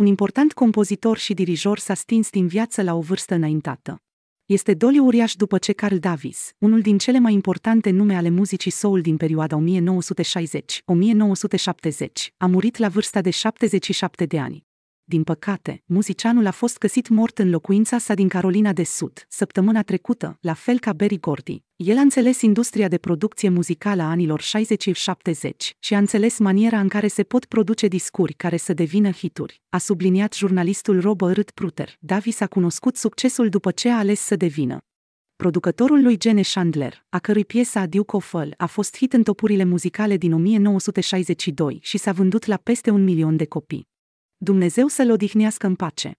un important compozitor și dirijor s-a stins din viață la o vârstă înaintată. Este doliu uriaș după ce Carl Davis, unul din cele mai importante nume ale muzicii soul din perioada 1960-1970, a murit la vârsta de 77 de ani. Din păcate, muzicianul a fost găsit mort în locuința sa din Carolina de Sud, săptămâna trecută, la fel ca Berry Gordy. El a înțeles industria de producție muzicală a anilor 60-70 și a înțeles maniera în care se pot produce discuri care să devină hituri, a subliniat jurnalistul Robert Pruter. Davis a cunoscut succesul după ce a ales să devină producătorul lui Gene Chandler, a cărui piesa Duke of Fall a fost hit în topurile muzicale din 1962 și s-a vândut la peste un milion de copii. Dumnezeu să-l odihnească în pace.